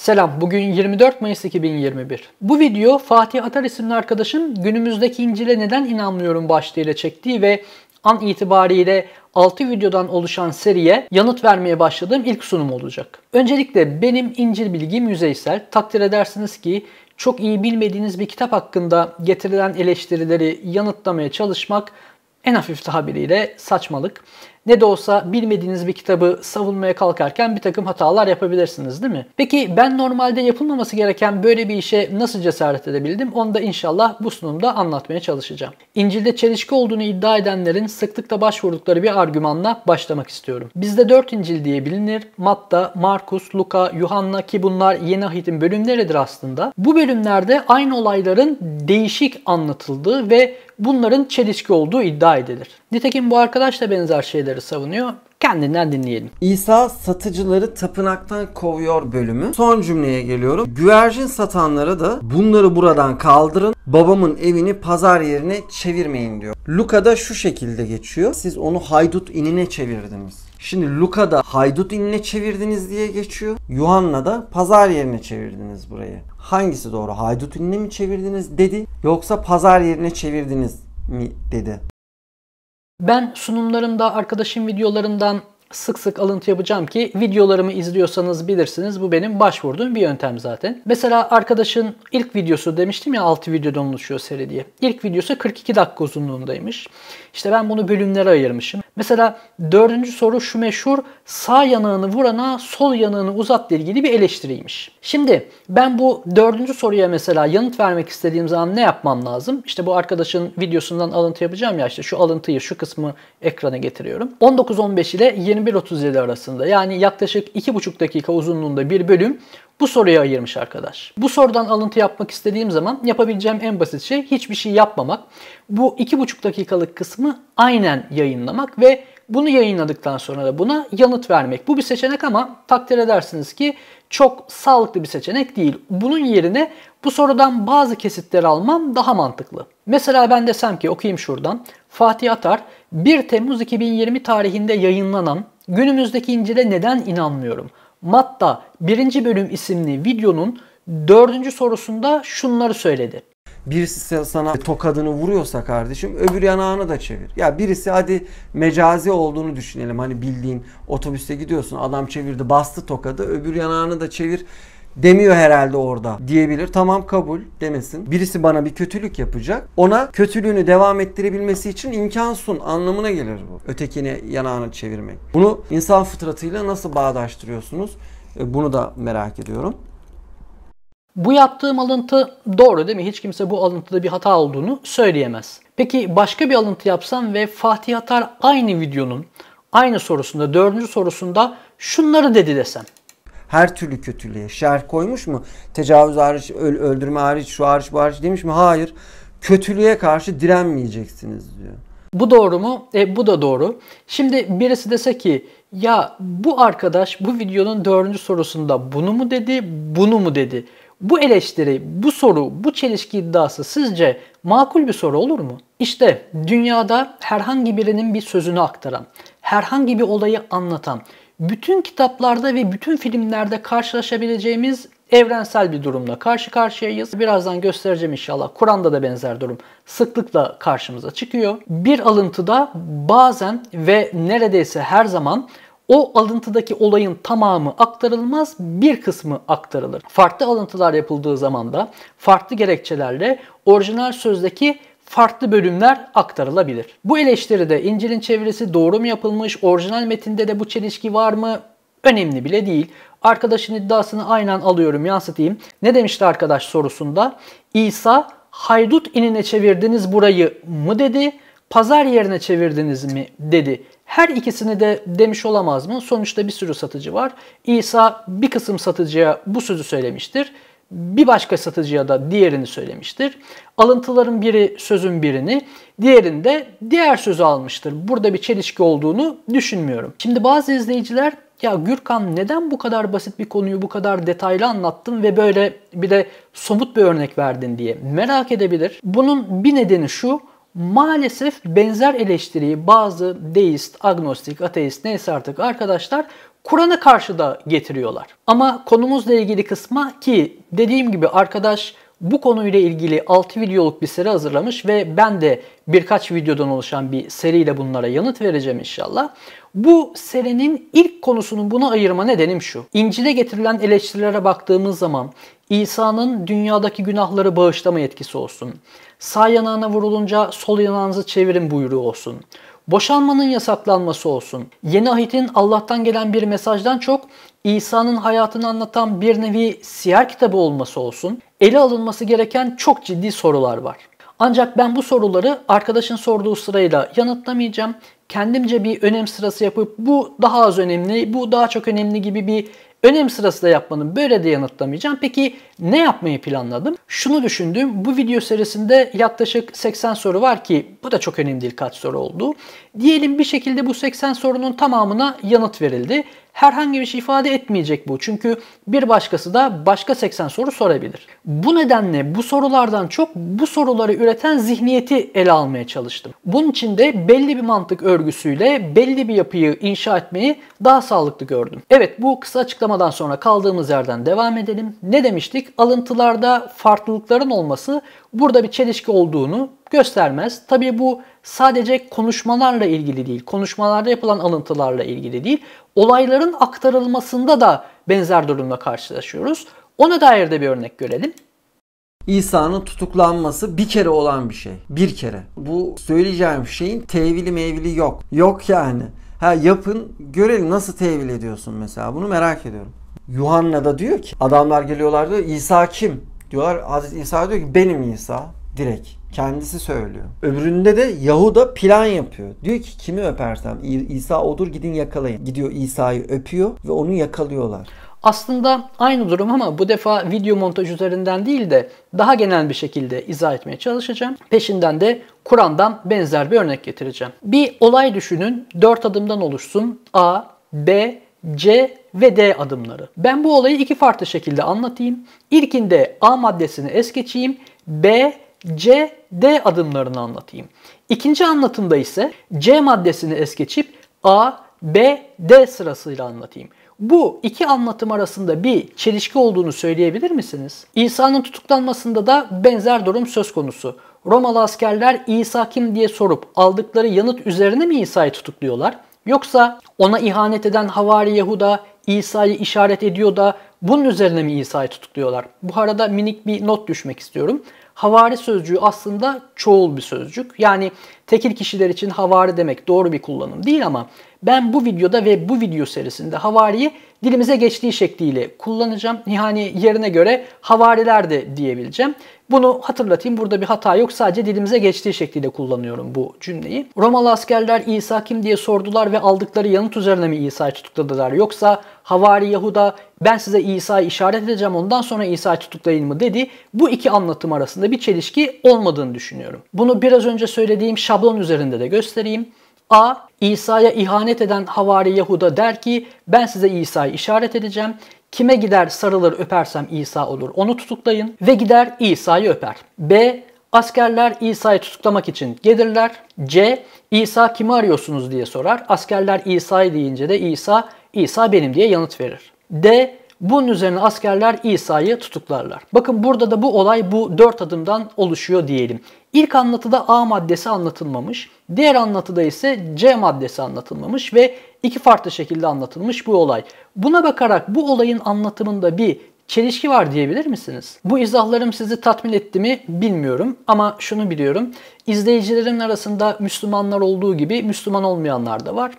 Selam, bugün 24 Mayıs 2021. Bu video Fatih Atar isimli arkadaşım günümüzdeki İncil'e neden inanmıyorum başlığıyla çektiği ve an itibariyle 6 videodan oluşan seriye yanıt vermeye başladığım ilk sunum olacak. Öncelikle benim İncil bilgim yüzeysel. Takdir edersiniz ki çok iyi bilmediğiniz bir kitap hakkında getirilen eleştirileri yanıtlamaya çalışmak en hafif tabiriyle saçmalık. Ne de olsa bilmediğiniz bir kitabı savunmaya kalkarken bir takım hatalar yapabilirsiniz değil mi? Peki ben normalde yapılmaması gereken böyle bir işe nasıl cesaret edebildim? Onu da inşallah bu sunumda anlatmaya çalışacağım. İncil'de çelişki olduğunu iddia edenlerin sıklıkla başvurdukları bir argümanla başlamak istiyorum. Bizde 4 İncil diye bilinir. Matta, Markus, Luka, Yuhanna ki bunlar yeni ahitin bölümleridir aslında. Bu bölümlerde aynı olayların değişik anlatıldığı ve bunların çelişki olduğu iddia edilir. Nitekim bu arkadaşla benzer şeyler olayları savunuyor. Kendinden dinleyelim. İsa satıcıları tapınaktan kovuyor bölümü. Son cümleye geliyorum. Güvercin satanlara da bunları buradan kaldırın. Babamın evini pazar yerine çevirmeyin diyor. da şu şekilde geçiyor. Siz onu haydut inine çevirdiniz. Şimdi da haydut inine çevirdiniz diye geçiyor. da pazar yerine çevirdiniz burayı. Hangisi doğru? Haydut inine mi çevirdiniz dedi yoksa pazar yerine çevirdiniz mi dedi. Ben sunumlarımda, arkadaşım videolarından sık sık alıntı yapacağım ki videolarımı izliyorsanız bilirsiniz bu benim başvurduğum bir yöntem zaten. Mesela arkadaşın ilk videosu demiştim ya 6 videodan oluşuyor seri diye. İlk videosu 42 dakika uzunluğundaymış. İşte ben bunu bölümlere ayırmışım. Mesela dördüncü soru şu meşhur sağ yanağını vurana sol yanağını uzatla ilgili bir eleştiriymiş. Şimdi ben bu dördüncü soruya mesela yanıt vermek istediğim zaman ne yapmam lazım? İşte bu arkadaşın videosundan alıntı yapacağım ya işte şu alıntıyı şu kısmı ekrana getiriyorum. 19-15 ile 20 21.37 arasında yani yaklaşık 2,5 dakika uzunluğunda bir bölüm bu soruya ayırmış arkadaş. Bu sorudan alıntı yapmak istediğim zaman yapabileceğim en basit şey hiçbir şey yapmamak. Bu 2,5 dakikalık kısmı aynen yayınlamak ve bunu yayınladıktan sonra da buna yanıt vermek. Bu bir seçenek ama takdir edersiniz ki çok sağlıklı bir seçenek değil. Bunun yerine bu sorudan bazı kesitleri almam daha mantıklı. Mesela ben desem ki okuyayım şuradan. Fatih Atar 1 Temmuz 2020 tarihinde yayınlanan günümüzdeki İncil'e neden inanmıyorum? Matta 1. bölüm isimli videonun 4. sorusunda şunları söyledi birisi sana tokadını vuruyorsa kardeşim öbür yanağını da çevir. Ya birisi hadi mecazi olduğunu düşünelim. Hani bildiğin otobüste gidiyorsun adam çevirdi bastı tokadı öbür yanağını da çevir demiyor herhalde orada diyebilir. Tamam kabul demesin. Birisi bana bir kötülük yapacak. Ona kötülüğünü devam ettirebilmesi için imkan sun anlamına gelir bu. Ötekini yanağını çevirmek. Bunu insan fıtratıyla nasıl bağdaştırıyorsunuz? E, bunu da merak ediyorum. Bu yaptığım alıntı doğru değil mi? Hiç kimse bu alıntıda bir hata olduğunu söyleyemez. Peki başka bir alıntı yapsam ve Fatih Atar aynı videonun aynı sorusunda, dördüncü sorusunda şunları dedi desem. Her türlü kötülüğe şer koymuş mu? Tecavüz hariç, öldürme hariç, şu hariç, bu hariç demiş mi? Hayır. Kötülüğe karşı direnmeyeceksiniz diyor. Bu doğru mu? E, bu da doğru. Şimdi birisi dese ki ya bu arkadaş bu videonun dördüncü sorusunda bunu mu dedi, bunu mu dedi? Bu eleştiri, bu soru, bu çelişki iddiası sizce makul bir soru olur mu? İşte dünyada herhangi birinin bir sözünü aktaran, herhangi bir olayı anlatan, bütün kitaplarda ve bütün filmlerde karşılaşabileceğimiz evrensel bir durumla karşı karşıyayız. Birazdan göstereceğim inşallah. Kur'an'da da benzer durum sıklıkla karşımıza çıkıyor. Bir alıntıda bazen ve neredeyse her zaman o alıntıdaki olayın tamamı aktarılmaz, bir kısmı aktarılır. Farklı alıntılar yapıldığı zaman da farklı gerekçelerle orijinal sözdeki farklı bölümler aktarılabilir. Bu eleştiride İncil'in çevirisi doğru mu yapılmış, orijinal metinde de bu çelişki var mı önemli bile değil. Arkadaşın iddiasını aynen alıyorum yansıtayım. Ne demişti arkadaş sorusunda? İsa haydut inine çevirdiniz burayı mı dedi, pazar yerine çevirdiniz mi dedi. Her ikisini de demiş olamaz mı? Sonuçta bir sürü satıcı var. İsa bir kısım satıcıya bu sözü söylemiştir. Bir başka satıcıya da diğerini söylemiştir. Alıntıların biri sözün birini, diğerinde diğer sözü almıştır. Burada bir çelişki olduğunu düşünmüyorum. Şimdi bazı izleyiciler ya Gürkan neden bu kadar basit bir konuyu bu kadar detaylı anlattın ve böyle bir de somut bir örnek verdin diye merak edebilir. Bunun bir nedeni şu maalesef benzer eleştiriyi bazı deist, agnostik, ateist neyse artık arkadaşlar Kur'an'a karşı da getiriyorlar. Ama konumuzla ilgili kısma ki dediğim gibi arkadaş bu konuyla ilgili 6 videoluk bir seri hazırlamış ve ben de birkaç videodan oluşan bir seriyle bunlara yanıt vereceğim inşallah. Bu serinin ilk konusunun buna ayırma nedenim şu. İncil'e getirilen eleştirilere baktığımız zaman İsa'nın dünyadaki günahları bağışlama yetkisi olsun. Sağ yanağına vurulunca sol yanağınızı çevirin buyruğu olsun boşanmanın yasaklanması olsun. Yeni ahitin Allah'tan gelen bir mesajdan çok İsa'nın hayatını anlatan bir nevi siyer kitabı olması olsun. Ele alınması gereken çok ciddi sorular var. Ancak ben bu soruları arkadaşın sorduğu sırayla yanıtlamayacağım. Kendimce bir önem sırası yapıp bu daha az önemli, bu daha çok önemli gibi bir önem sırası da yapmanın böyle de yanıtlamayacağım. Peki ne yapmayı planladım? Şunu düşündüm. Bu video serisinde yaklaşık 80 soru var ki bu da çok önemli değil kaç soru oldu. Diyelim bir şekilde bu 80 sorunun tamamına yanıt verildi. Herhangi bir şey ifade etmeyecek bu. Çünkü bir başkası da başka 80 soru sorabilir. Bu nedenle bu sorulardan çok bu soruları üreten zihniyeti ele almaya çalıştım. Bunun için de belli bir mantık örgüsüyle belli bir yapıyı inşa etmeyi daha sağlıklı gördüm. Evet bu kısa açıklamadan sonra kaldığımız yerden devam edelim. Ne demiştik? alıntılarda farklılıkların olması burada bir çelişki olduğunu göstermez. Tabii bu sadece konuşmalarla ilgili değil, konuşmalarda yapılan alıntılarla ilgili değil, olayların aktarılmasında da benzer durumla karşılaşıyoruz. Ona dair de bir örnek görelim. İsa'nın tutuklanması bir kere olan bir şey. Bir kere. Bu söyleyeceğim şeyin tevili mevili yok. Yok yani. Ha yapın görelim nasıl tevil ediyorsun mesela. Bunu merak ediyorum. Yuhanna da diyor ki adamlar geliyorlar diyor İsa kim? Diyorlar Hazreti İsa diyor ki benim İsa direkt. Kendisi söylüyor. Öbüründe de Yahuda plan yapıyor. Diyor ki kimi öpersem İsa odur gidin yakalayın. Gidiyor İsa'yı öpüyor ve onu yakalıyorlar. Aslında aynı durum ama bu defa video montaj üzerinden değil de daha genel bir şekilde izah etmeye çalışacağım. Peşinden de Kur'an'dan benzer bir örnek getireceğim. Bir olay düşünün. Dört adımdan oluşsun. A, B, C ve D adımları. Ben bu olayı iki farklı şekilde anlatayım. İlkinde A maddesini es geçeyim. B, C, D adımlarını anlatayım. İkinci anlatımda ise C maddesini es geçip A, B, D sırasıyla anlatayım. Bu iki anlatım arasında bir çelişki olduğunu söyleyebilir misiniz? İsa'nın tutuklanmasında da benzer durum söz konusu. Romalı askerler İsa kim diye sorup aldıkları yanıt üzerine mi İsa'yı tutukluyorlar? Yoksa ona ihanet eden Havari Yahuda İsa'yı işaret ediyor da bunun üzerine mi İsa'yı tutukluyorlar? Bu arada minik bir not düşmek istiyorum. Havari sözcüğü aslında çoğul bir sözcük. Yani tekil kişiler için havari demek doğru bir kullanım değil ama ben bu videoda ve bu video serisinde havariyi dilimize geçtiği şekliyle kullanacağım. Yani yerine göre havariler de diyebileceğim. Bunu hatırlatayım. Burada bir hata yok. Sadece dilimize geçtiği şekliyle kullanıyorum bu cümleyi. Romalı askerler İsa kim diye sordular ve aldıkları yanıt üzerine mi İsa'yı tutukladılar? Yoksa Havari Yahuda ben size İsa'yı işaret edeceğim ondan sonra İsa'yı tutuklayın mı dedi. Bu iki anlatım arasında bir çelişki olmadığını düşünüyorum. Bunu biraz önce söylediğim şablon üzerinde de göstereyim. A. İsa'ya ihanet eden Havari Yahuda der ki ben size İsa'yı işaret edeceğim. Kime gider sarılır öpersem İsa olur onu tutuklayın ve gider İsa'yı öper. B. Askerler İsa'yı tutuklamak için gelirler. C. İsa kimi arıyorsunuz diye sorar. Askerler İsa'yı deyince de İsa, İsa benim diye yanıt verir. D. Bunun üzerine askerler İsa'yı tutuklarlar. Bakın burada da bu olay bu dört adımdan oluşuyor diyelim. İlk anlatıda A maddesi anlatılmamış, diğer anlatıda ise C maddesi anlatılmamış ve iki farklı şekilde anlatılmış bu olay. Buna bakarak bu olayın anlatımında bir çelişki var diyebilir misiniz? Bu izahlarım sizi tatmin etti mi bilmiyorum ama şunu biliyorum. İzleyicilerin arasında Müslümanlar olduğu gibi Müslüman olmayanlar da var.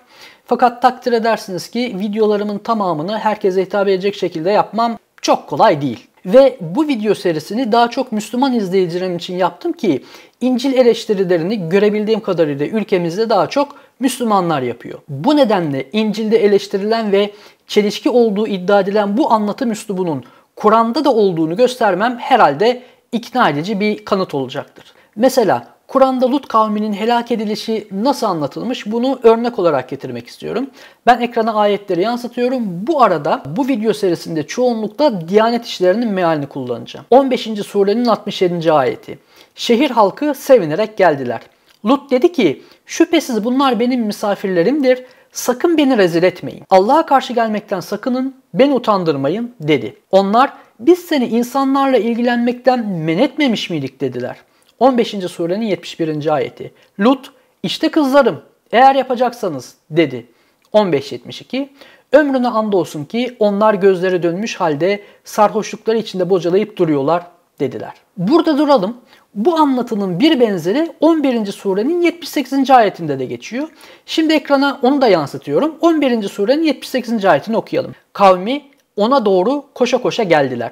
Fakat takdir edersiniz ki videolarımın tamamını herkese hitap edecek şekilde yapmam çok kolay değil. Ve bu video serisini daha çok Müslüman izleyicilerim için yaptım ki İncil eleştirilerini görebildiğim kadarıyla ülkemizde daha çok Müslümanlar yapıyor. Bu nedenle İncil'de eleştirilen ve çelişki olduğu iddia edilen bu anlatım üslubunun Kur'an'da da olduğunu göstermem herhalde ikna edici bir kanıt olacaktır. Mesela Kur'an'da Lut kavminin helak edilişi nasıl anlatılmış bunu örnek olarak getirmek istiyorum. Ben ekrana ayetleri yansıtıyorum. Bu arada bu video serisinde çoğunlukla Diyanet işlerinin mealini kullanacağım. 15. surenin 67. ayeti. Şehir halkı sevinerek geldiler. Lut dedi ki şüphesiz bunlar benim misafirlerimdir. Sakın beni rezil etmeyin. Allah'a karşı gelmekten sakının, beni utandırmayın dedi. Onlar biz seni insanlarla ilgilenmekten men etmemiş miydik dediler. 15. surenin 71. ayeti. Lut, işte kızlarım eğer yapacaksanız dedi. 15.72 Ömrüne andolsun ki onlar gözleri dönmüş halde sarhoşlukları içinde bocalayıp duruyorlar dediler. Burada duralım. Bu anlatının bir benzeri 11. surenin 78. ayetinde de geçiyor. Şimdi ekrana onu da yansıtıyorum. 11. surenin 78. ayetini okuyalım. Kavmi ona doğru koşa koşa geldiler.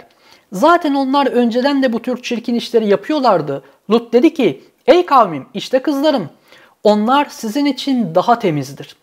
Zaten onlar önceden de bu tür çirkin işleri yapıyorlardı. Lut dedi ki ey kavmim işte kızlarım onlar sizin için daha temizdir.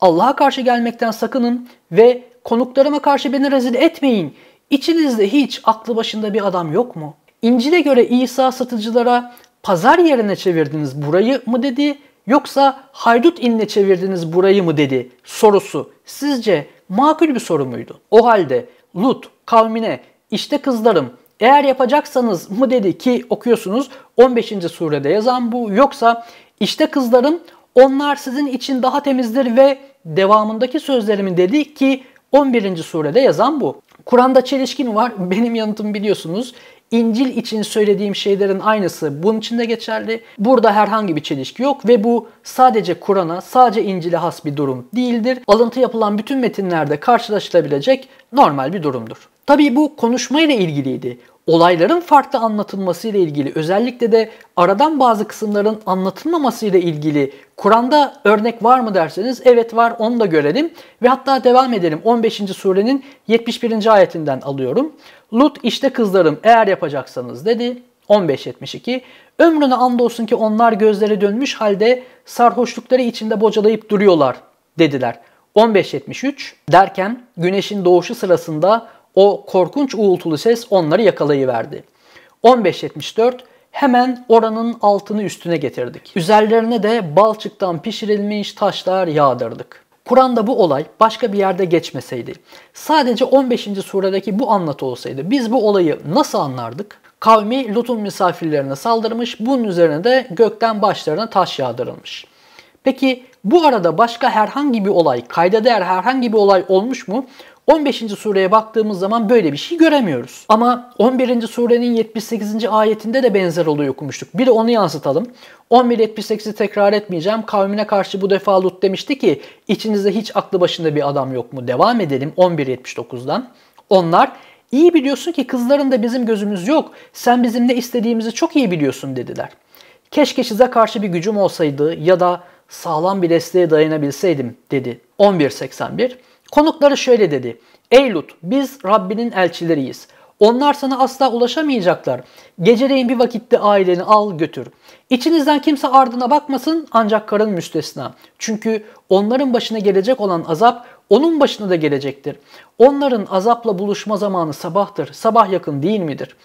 Allah'a karşı gelmekten sakının ve konuklarıma karşı beni rezil etmeyin. İçinizde hiç aklı başında bir adam yok mu? İncil'e göre İsa satıcılara pazar yerine çevirdiniz burayı mı dedi yoksa haydut inine çevirdiniz burayı mı dedi sorusu sizce makul bir soru muydu? O halde Lut kavmine işte kızlarım eğer yapacaksanız mı dedi ki okuyorsunuz 15. surede yazan bu yoksa işte kızlarım onlar sizin için daha temizdir ve devamındaki sözlerimi dedi ki 11. surede yazan bu. Kur'an'da çelişki mi var? Benim yanıtım biliyorsunuz. İncil için söylediğim şeylerin aynısı bunun için de geçerli. Burada herhangi bir çelişki yok ve bu sadece Kur'an'a, sadece İncil'e has bir durum değildir. Alıntı yapılan bütün metinlerde karşılaşılabilecek normal bir durumdur. Tabii bu konuşmayla ilgiliydi. Olayların farklı anlatılmasıyla ilgili özellikle de aradan bazı kısımların anlatılmamasıyla ilgili Kur'an'da örnek var mı derseniz evet var onu da görelim ve hatta devam edelim 15. surenin 71. ayetinden alıyorum. Lut işte kızlarım eğer yapacaksanız dedi 15.72 Ömrüne andolsun ki onlar gözleri dönmüş halde sarhoşlukları içinde bocalayıp duruyorlar dediler. 15.73 derken güneşin doğuşu sırasında o korkunç uğultulu ses onları yakalayıverdi. 1574 hemen oranın altını üstüne getirdik. Üzerlerine de balçıktan pişirilmiş taşlar yağdırdık. Kur'an'da bu olay başka bir yerde geçmeseydi, sadece 15. suredeki bu anlatı olsaydı biz bu olayı nasıl anlardık? Kavmi Lut'un misafirlerine saldırmış, bunun üzerine de gökten başlarına taş yağdırılmış. Peki bu arada başka herhangi bir olay, kayda değer herhangi bir olay olmuş mu? 15. sureye baktığımız zaman böyle bir şey göremiyoruz. Ama 11. surenin 78. ayetinde de benzer olayı okumuştuk. Bir de onu yansıtalım. 11.78'i tekrar etmeyeceğim. Kavmine karşı bu defa Lut demişti ki içinizde hiç aklı başında bir adam yok mu? Devam edelim 11.79'dan. Onlar iyi biliyorsun ki kızların da bizim gözümüz yok. Sen bizim ne istediğimizi çok iyi biliyorsun dediler. Keşke size karşı bir gücüm olsaydı ya da sağlam bir desteğe dayanabilseydim dedi 1181. Konukları şöyle dedi. Ey Lut biz Rabbinin elçileriyiz. Onlar sana asla ulaşamayacaklar. Geceleyin bir vakitte aileni al götür. İçinizden kimse ardına bakmasın ancak karın müstesna. Çünkü onların başına gelecek olan azap onun başına da gelecektir. Onların azapla buluşma zamanı sabahtır. Sabah yakın değil midir?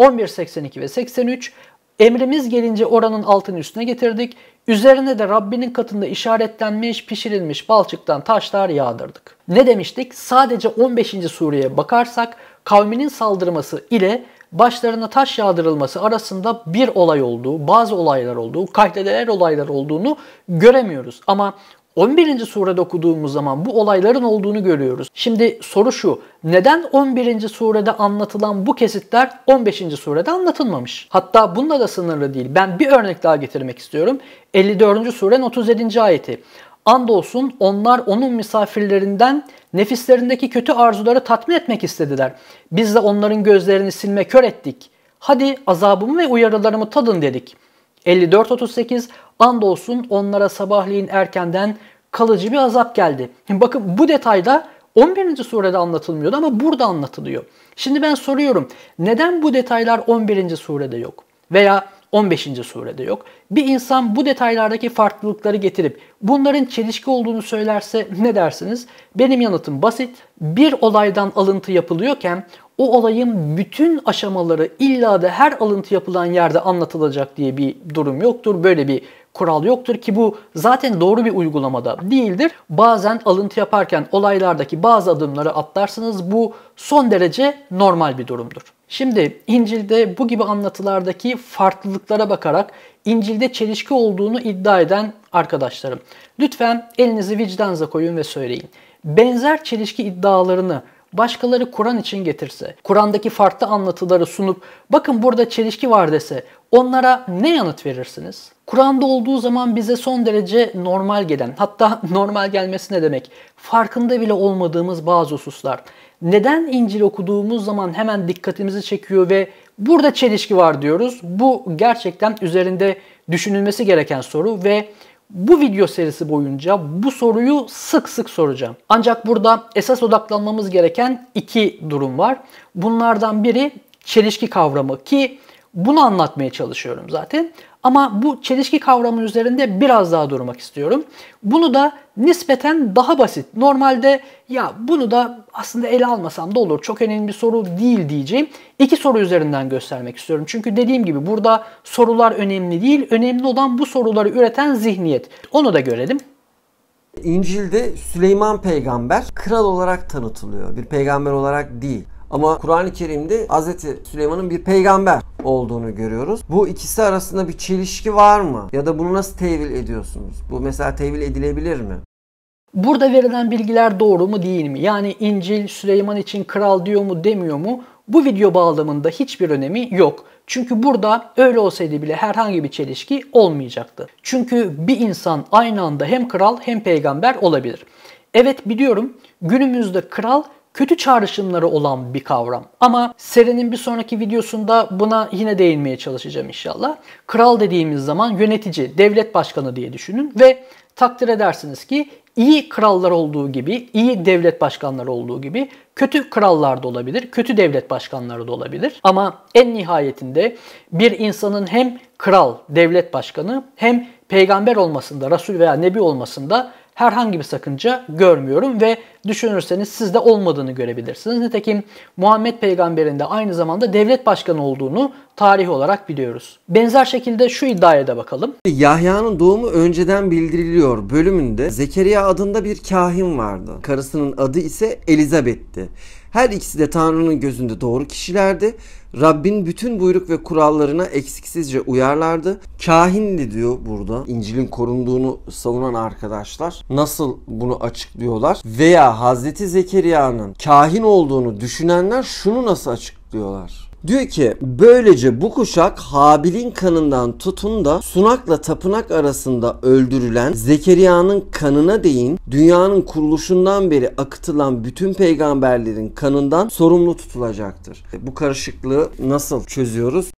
1182 ve 83 Emrimiz gelince oranın altını üstüne getirdik. Üzerine de Rabbinin katında işaretlenmiş, pişirilmiş balçıktan taşlar yağdırdık. Ne demiştik? Sadece 15. sureye bakarsak kavminin saldırması ile başlarına taş yağdırılması arasında bir olay olduğu, bazı olaylar olduğu, kaydedeler olaylar olduğunu göremiyoruz. Ama 11. surede okuduğumuz zaman bu olayların olduğunu görüyoruz. Şimdi soru şu. Neden 11. surede anlatılan bu kesitler 15. surede anlatılmamış? Hatta bununla da sınırlı değil. Ben bir örnek daha getirmek istiyorum. 54. surenin 37. ayeti. Andolsun onlar onun misafirlerinden nefislerindeki kötü arzuları tatmin etmek istediler. Biz de onların gözlerini silme kör ettik. Hadi azabımı ve uyarılarımı tadın dedik.'' 54-38 andolsun onlara sabahleyin erkenden kalıcı bir azap geldi. Bakın bu detayda 11. surede anlatılmıyordu ama burada anlatılıyor. Şimdi ben soruyorum neden bu detaylar 11. surede yok veya 15. surede yok? Bir insan bu detaylardaki farklılıkları getirip bunların çelişki olduğunu söylerse ne dersiniz? Benim yanıtım basit. Bir olaydan alıntı yapılıyorken o olayın bütün aşamaları illa da her alıntı yapılan yerde anlatılacak diye bir durum yoktur. Böyle bir kural yoktur ki bu zaten doğru bir uygulamada değildir. Bazen alıntı yaparken olaylardaki bazı adımları atlarsınız. Bu son derece normal bir durumdur. Şimdi İncil'de bu gibi anlatılardaki farklılıklara bakarak İncil'de çelişki olduğunu iddia eden arkadaşlarım. Lütfen elinizi vicdanınıza koyun ve söyleyin. Benzer çelişki iddialarını başkaları Kur'an için getirse, Kur'an'daki farklı anlatıları sunup bakın burada çelişki var dese onlara ne yanıt verirsiniz? Kur'an'da olduğu zaman bize son derece normal gelen, hatta normal gelmesi ne demek? Farkında bile olmadığımız bazı hususlar. Neden İncil okuduğumuz zaman hemen dikkatimizi çekiyor ve burada çelişki var diyoruz? Bu gerçekten üzerinde düşünülmesi gereken soru ve bu video serisi boyunca bu soruyu sık sık soracağım. Ancak burada esas odaklanmamız gereken iki durum var. Bunlardan biri çelişki kavramı ki bunu anlatmaya çalışıyorum zaten. Ama bu çelişki kavramı üzerinde biraz daha durmak istiyorum. Bunu da nispeten daha basit. Normalde ya bunu da aslında ele almasam da olur. Çok önemli bir soru değil diyeceğim. İki soru üzerinden göstermek istiyorum. Çünkü dediğim gibi burada sorular önemli değil. Önemli olan bu soruları üreten zihniyet. Onu da görelim. İncil'de Süleyman peygamber kral olarak tanıtılıyor. Bir peygamber olarak değil. Ama Kur'an-ı Kerim'de Hz. Süleyman'ın bir peygamber olduğunu görüyoruz. Bu ikisi arasında bir çelişki var mı? Ya da bunu nasıl tevil ediyorsunuz? Bu mesela tevil edilebilir mi? Burada verilen bilgiler doğru mu değil mi? Yani İncil Süleyman için kral diyor mu demiyor mu? Bu video bağlamında hiçbir önemi yok. Çünkü burada öyle olsaydı bile herhangi bir çelişki olmayacaktı. Çünkü bir insan aynı anda hem kral hem peygamber olabilir. Evet biliyorum günümüzde kral kötü çağrışımları olan bir kavram. Ama serinin bir sonraki videosunda buna yine değinmeye çalışacağım inşallah. Kral dediğimiz zaman yönetici, devlet başkanı diye düşünün ve takdir edersiniz ki iyi krallar olduğu gibi, iyi devlet başkanları olduğu gibi kötü krallar da olabilir, kötü devlet başkanları da olabilir. Ama en nihayetinde bir insanın hem kral, devlet başkanı hem peygamber olmasında, rasul veya Nebi olmasında herhangi bir sakınca görmüyorum ve düşünürseniz siz de olmadığını görebilirsiniz. Nitekim Muhammed peygamberin de aynı zamanda devlet başkanı olduğunu tarih olarak biliyoruz. Benzer şekilde şu iddiaya da bakalım. Yahya'nın doğumu önceden bildiriliyor bölümünde Zekeriya adında bir kahin vardı. Karısının adı ise Elizabeth'ti. Her ikisi de Tanrı'nın gözünde doğru kişilerdi. Rabbin bütün buyruk ve kurallarına eksiksizce uyarlardı. Kahindi diyor burada. İncil'in korunduğunu savunan arkadaşlar nasıl bunu açıklıyorlar? Veya Hazreti Zekeriya'nın kahin olduğunu düşünenler şunu nasıl açıklıyorlar? Diyor ki böylece bu kuşak Habil'in kanından tutun da Sunak'la Tapınak arasında öldürülen Zekeriya'nın kanına değin dünyanın kuruluşundan beri akıtılan bütün peygamberlerin kanından sorumlu tutulacaktır. Bu karışıklığı nasıl çözüyoruz?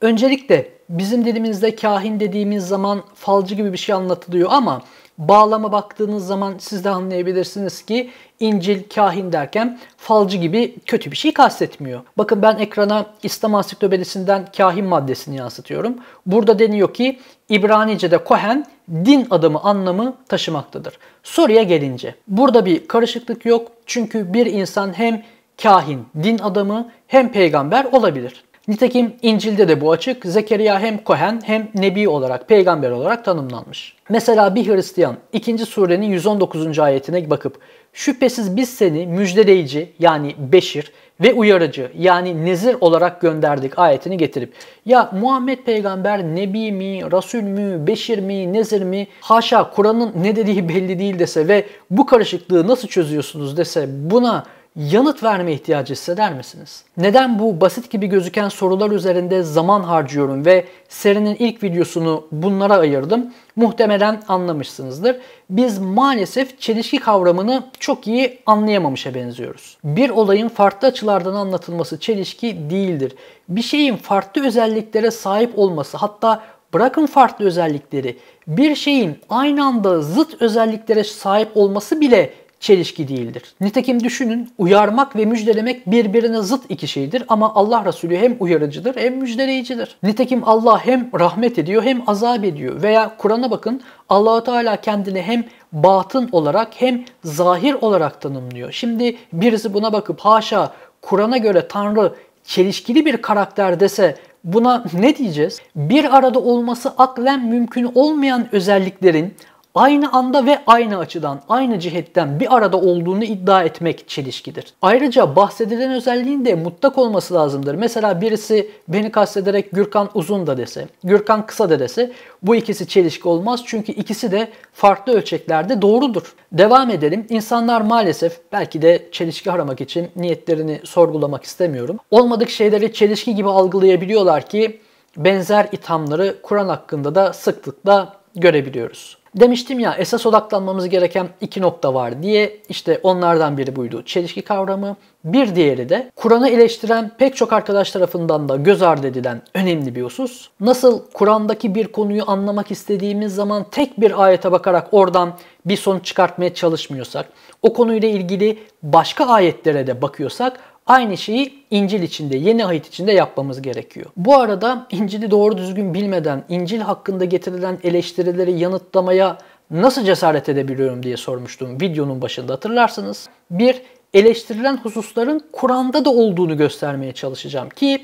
Öncelikle bizim dilimizde kahin dediğimiz zaman falcı gibi bir şey anlatılıyor ama bağlama baktığınız zaman siz de anlayabilirsiniz ki İncil kahin derken falcı gibi kötü bir şey kastetmiyor. Bakın ben ekrana İslam ansiklopedisinden kahin maddesini yansıtıyorum. Burada deniyor ki İbranice'de kohen din adamı anlamı taşımaktadır. Soruya gelince burada bir karışıklık yok. Çünkü bir insan hem kahin, din adamı hem peygamber olabilir. Nitekim İncil'de de bu açık. Zekeriya hem Kohen hem Nebi olarak, peygamber olarak tanımlanmış. Mesela bir Hristiyan 2. surenin 119. ayetine bakıp şüphesiz biz seni müjdeleyici yani Beşir ve uyarıcı yani nezir olarak gönderdik ayetini getirip ya Muhammed peygamber nebi mi, rasul mü, beşir mi, nezir mi haşa Kur'an'ın ne dediği belli değil dese ve bu karışıklığı nasıl çözüyorsunuz dese buna yanıt verme ihtiyacı hisseder misiniz? Neden bu basit gibi gözüken sorular üzerinde zaman harcıyorum ve serinin ilk videosunu bunlara ayırdım? Muhtemelen anlamışsınızdır. Biz maalesef çelişki kavramını çok iyi anlayamamışa benziyoruz. Bir olayın farklı açılardan anlatılması çelişki değildir. Bir şeyin farklı özelliklere sahip olması hatta bırakın farklı özellikleri, bir şeyin aynı anda zıt özelliklere sahip olması bile çelişki değildir. Nitekim düşünün uyarmak ve müjdelemek birbirine zıt iki şeydir ama Allah Resulü hem uyarıcıdır hem müjdeleyicidir. Nitekim Allah hem rahmet ediyor hem azap ediyor veya Kur'an'a bakın Allahu Teala kendini hem batın olarak hem zahir olarak tanımlıyor. Şimdi birisi buna bakıp haşa Kur'an'a göre Tanrı çelişkili bir karakter dese buna ne diyeceğiz? Bir arada olması aklen mümkün olmayan özelliklerin aynı anda ve aynı açıdan, aynı cihetten bir arada olduğunu iddia etmek çelişkidir. Ayrıca bahsedilen özelliğin de mutlak olması lazımdır. Mesela birisi beni kastederek Gürkan uzun da dese, Gürkan kısa da dese bu ikisi çelişki olmaz çünkü ikisi de farklı ölçeklerde doğrudur. Devam edelim. İnsanlar maalesef belki de çelişki aramak için niyetlerini sorgulamak istemiyorum. Olmadık şeyleri çelişki gibi algılayabiliyorlar ki benzer ithamları Kur'an hakkında da sıklıkla görebiliyoruz. Demiştim ya esas odaklanmamız gereken iki nokta var diye işte onlardan biri buydu çelişki kavramı. Bir diğeri de Kur'an'ı eleştiren pek çok arkadaş tarafından da göz ardı edilen önemli bir husus. Nasıl Kur'an'daki bir konuyu anlamak istediğimiz zaman tek bir ayete bakarak oradan bir sonuç çıkartmaya çalışmıyorsak, o konuyla ilgili başka ayetlere de bakıyorsak Aynı şeyi İncil içinde, yeni ahit içinde yapmamız gerekiyor. Bu arada İncil'i doğru düzgün bilmeden İncil hakkında getirilen eleştirileri yanıtlamaya nasıl cesaret edebiliyorum diye sormuştum videonun başında hatırlarsınız. Bir, eleştirilen hususların Kur'an'da da olduğunu göstermeye çalışacağım ki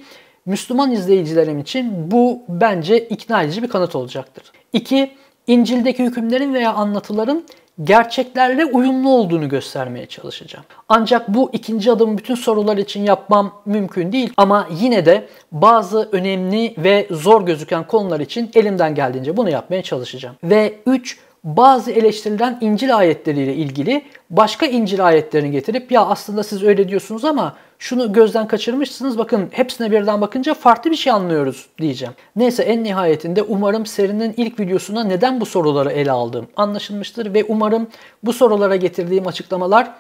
Müslüman izleyicilerim için bu bence ikna edici bir kanıt olacaktır. İki, İncil'deki hükümlerin veya anlatıların gerçeklerle uyumlu olduğunu göstermeye çalışacağım. Ancak bu ikinci adımı bütün sorular için yapmam mümkün değil ama yine de bazı önemli ve zor gözüken konular için elimden geldiğince bunu yapmaya çalışacağım. Ve 3 bazı eleştirilen İncil ayetleriyle ilgili başka İncil ayetlerini getirip ya aslında siz öyle diyorsunuz ama şunu gözden kaçırmışsınız bakın hepsine birden bakınca farklı bir şey anlıyoruz diyeceğim. Neyse en nihayetinde umarım serinin ilk videosuna neden bu soruları ele aldığım anlaşılmıştır ve umarım bu sorulara getirdiğim açıklamalar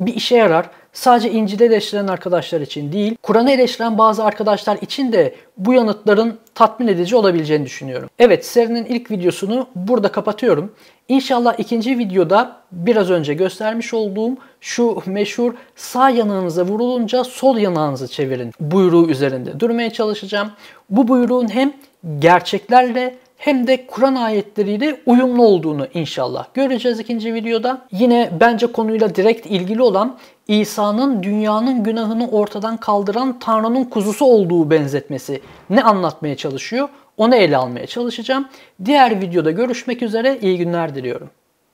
bir işe yarar sadece İncil'i eleştiren arkadaşlar için değil, Kur'an'ı eleştiren bazı arkadaşlar için de bu yanıtların tatmin edici olabileceğini düşünüyorum. Evet serinin ilk videosunu burada kapatıyorum. İnşallah ikinci videoda biraz önce göstermiş olduğum şu meşhur sağ yanağınıza vurulunca sol yanağınızı çevirin buyruğu üzerinde durmaya çalışacağım. Bu buyruğun hem gerçeklerle hem de Kur'an ayetleriyle uyumlu olduğunu inşallah göreceğiz ikinci videoda. Yine bence konuyla direkt ilgili olan İsa'nın dünyanın günahını ortadan kaldıran Tanrı'nın kuzusu olduğu benzetmesi ne anlatmaya çalışıyor? Onu ele almaya çalışacağım. Diğer videoda görüşmek üzere iyi günler diliyorum.